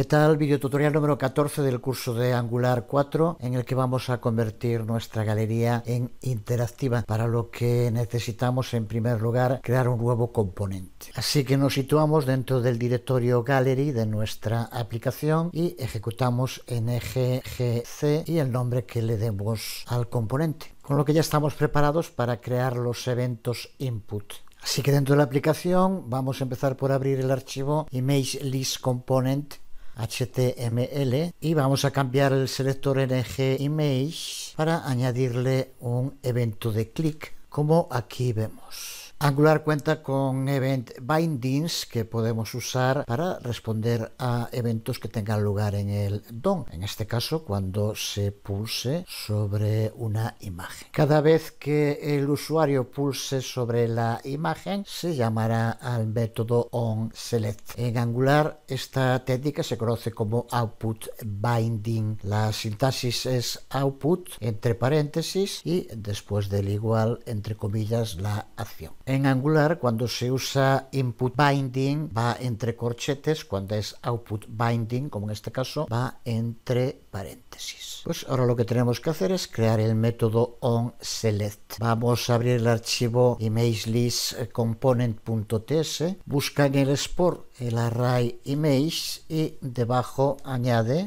¿Qué tal? tutorial número 14 del curso de Angular 4 en el que vamos a convertir nuestra galería en interactiva para lo que necesitamos en primer lugar crear un nuevo componente. Así que nos situamos dentro del directorio gallery de nuestra aplicación y ejecutamos nggc y el nombre que le demos al componente. Con lo que ya estamos preparados para crear los eventos input. Así que dentro de la aplicación vamos a empezar por abrir el archivo image component HTML y vamos a cambiar el selector ng image para añadirle un evento de clic como aquí vemos. Angular cuenta con event bindings que podemos usar para responder a eventos que tengan lugar en el DOM, en este caso cuando se pulse sobre una imagen. Cada vez que el usuario pulse sobre la imagen se llamará al método onSelect. En Angular esta técnica se conoce como output binding. La sintaxis es output entre paréntesis y después del igual entre comillas la acción. En Angular, cuando se usa input binding, va entre corchetes, cuando es output binding, como en este caso, va entre paréntesis. Pues ahora lo que tenemos que hacer es crear el método onSelect. Vamos a abrir el archivo imageListComponent.ts eh, busca en el export el array image y debajo añade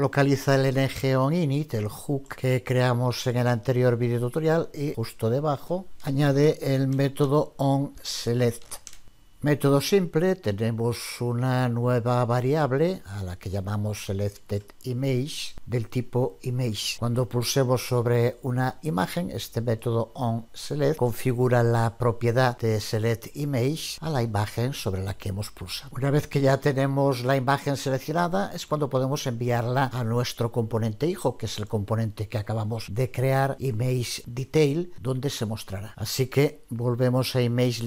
Localiza el ng init, el hook que creamos en el anterior video tutorial y justo debajo añade el método onSelect Método simple, tenemos una nueva variable a la que llamamos SelectedImage del tipo image. Cuando pulsemos sobre una imagen, este método onSelect configura la propiedad de SelectImage a la imagen sobre la que hemos pulsado. Una vez que ya tenemos la imagen seleccionada, es cuando podemos enviarla a nuestro componente hijo, que es el componente que acabamos de crear, ImageDetail, donde se mostrará. Así que volvemos a image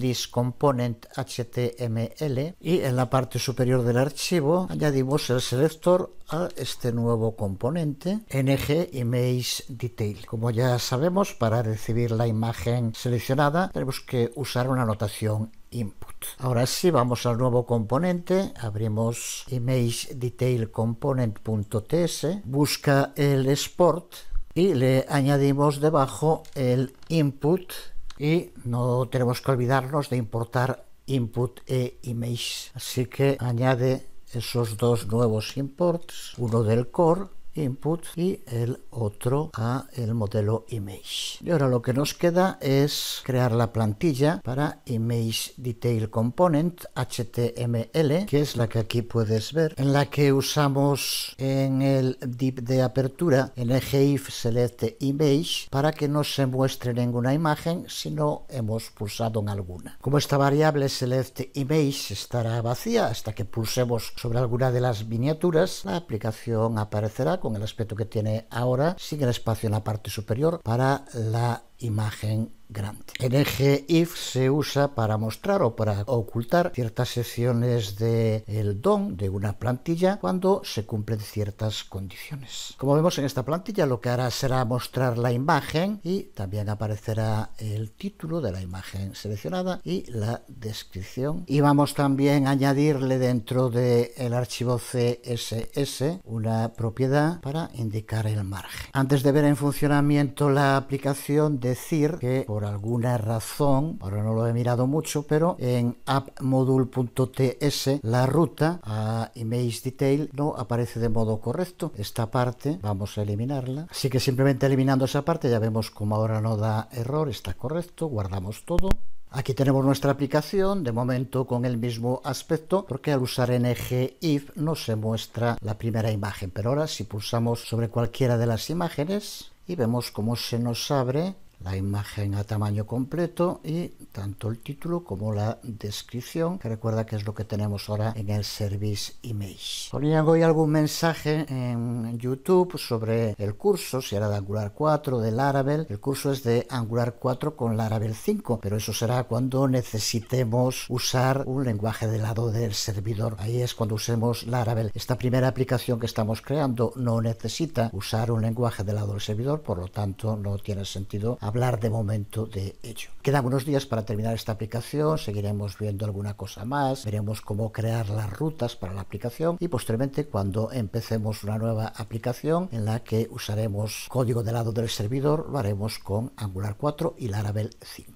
HTML y en la parte superior del archivo añadimos el selector a este nuevo componente ng image detail. Como ya sabemos, para recibir la imagen seleccionada tenemos que usar una anotación input. Ahora sí, vamos al nuevo componente, abrimos image detail component.ts, busca el export y le añadimos debajo el input y no tenemos que olvidarnos de importar input e image. Así que añade esos dos nuevos imports, uno del core input y el otro a el modelo image. Y ahora lo que nos queda es crear la plantilla para image detail component HTML, que es la que aquí puedes ver, en la que usamos en el div de apertura en eje if select image para que no se muestre ninguna imagen si no hemos pulsado en alguna. Como esta variable select image estará vacía hasta que pulsemos sobre alguna de las miniaturas, la aplicación aparecerá con el aspecto que tiene ahora, sigue el espacio en la parte superior para la imagen grande. El eje if se usa para mostrar o para ocultar ciertas secciones del el DOM de una plantilla cuando se cumplen ciertas condiciones. Como vemos en esta plantilla lo que hará será mostrar la imagen y también aparecerá el título de la imagen seleccionada y la descripción. Y vamos también a añadirle dentro del archivo CSS una propiedad para indicar el margen. Antes de ver en funcionamiento la aplicación decir que por alguna razón, ahora no lo he mirado mucho, pero en appmodule.ts la ruta a image detail no aparece de modo correcto. Esta parte vamos a eliminarla. Así que simplemente eliminando esa parte ya vemos como ahora no da error, está correcto, guardamos todo. Aquí tenemos nuestra aplicación, de momento con el mismo aspecto, porque al usar ng if no se muestra la primera imagen. Pero ahora si pulsamos sobre cualquiera de las imágenes y vemos cómo se nos abre la imagen a tamaño completo y tanto el título como la descripción, que recuerda que es lo que tenemos ahora en el Service Image. ponía hoy algún mensaje en YouTube sobre el curso, si era de Angular 4, de Laravel. El curso es de Angular 4 con Laravel 5, pero eso será cuando necesitemos usar un lenguaje del lado del servidor. Ahí es cuando usemos Laravel. Esta primera aplicación que estamos creando no necesita usar un lenguaje del lado del servidor, por lo tanto no tiene sentido hablar de momento de ello. Quedan unos días para terminar esta aplicación, seguiremos viendo alguna cosa más, veremos cómo crear las rutas para la aplicación y posteriormente cuando empecemos una nueva aplicación en la que usaremos código de lado del servidor, lo haremos con Angular 4 y Laravel 5.